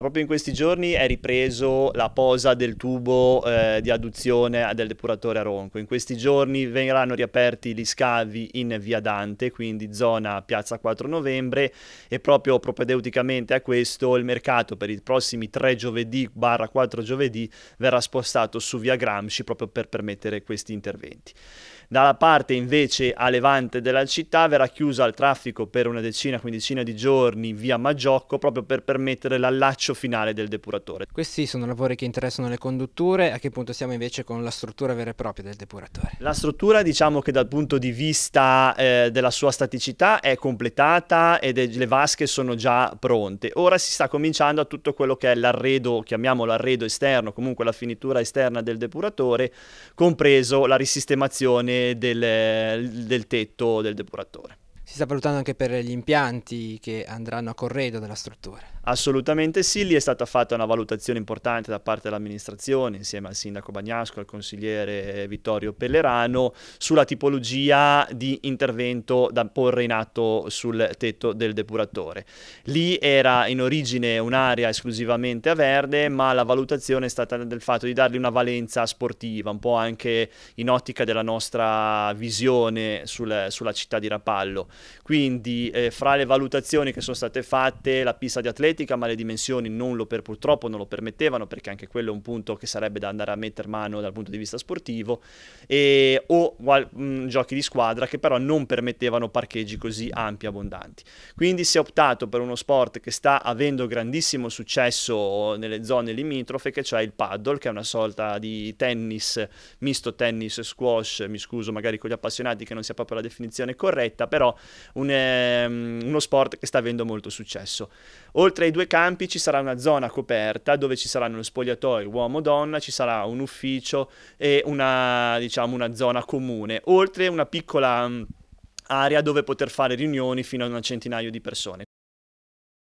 Proprio in questi giorni è ripreso la posa del tubo eh, di adduzione del depuratore a Ronco. In questi giorni verranno riaperti gli scavi in via Dante, quindi zona piazza 4 novembre e proprio propedeuticamente a questo il mercato per i prossimi 3 giovedì barra 4 giovedì verrà spostato su via Gramsci proprio per permettere questi interventi. Dalla parte invece a levante della città verrà chiusa al traffico per una decina, quindicina di giorni via Maggiocco proprio per permettere l'allaccio finale del depuratore. Questi sono lavori che interessano le condutture, a che punto siamo invece con la struttura vera e propria del depuratore? La struttura diciamo che dal punto di vista eh, della sua staticità è completata ed le vasche sono già pronte. Ora si sta cominciando a tutto quello che è l'arredo, chiamiamolo arredo esterno, comunque la finitura esterna del depuratore, compreso la risistemazione del, del tetto del depuratore si sta valutando anche per gli impianti che andranno a corredo della struttura. Assolutamente sì, lì è stata fatta una valutazione importante da parte dell'amministrazione insieme al sindaco Bagnasco, al consigliere Vittorio Pellerano sulla tipologia di intervento da porre in atto sul tetto del depuratore. Lì era in origine un'area esclusivamente a verde ma la valutazione è stata del fatto di dargli una valenza sportiva, un po' anche in ottica della nostra visione sul, sulla città di Rapallo. Quindi eh, fra le valutazioni che sono state fatte, la pista di atletica, ma le dimensioni non lo per, purtroppo non lo permettevano, perché anche quello è un punto che sarebbe da andare a mettere mano dal punto di vista sportivo, e, o mh, mm, giochi di squadra che però non permettevano parcheggi così ampi e abbondanti. Quindi si è optato per uno sport che sta avendo grandissimo successo nelle zone limitrofe, che cioè il paddle, che è una sorta di tennis, misto tennis, e squash, mi scuso magari con gli appassionati che non sia proprio la definizione corretta, però un, um, uno sport che sta avendo molto successo. Oltre ai due campi ci sarà una zona coperta dove ci saranno lo spogliatoio uomo-donna, ci sarà un ufficio e una, diciamo, una zona comune, oltre una piccola... Um, area dove poter fare riunioni fino a un centinaio di persone.